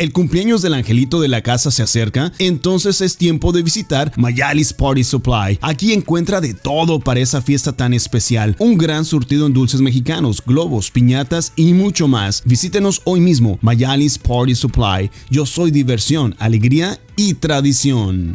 El cumpleaños del angelito de la casa se acerca, entonces es tiempo de visitar Mayali's Party Supply. Aquí encuentra de todo para esa fiesta tan especial, un gran surtido en dulces mexicanos, globos, piñatas y mucho más. Visítenos hoy mismo, Mayali's Party Supply. Yo soy diversión, alegría y tradición.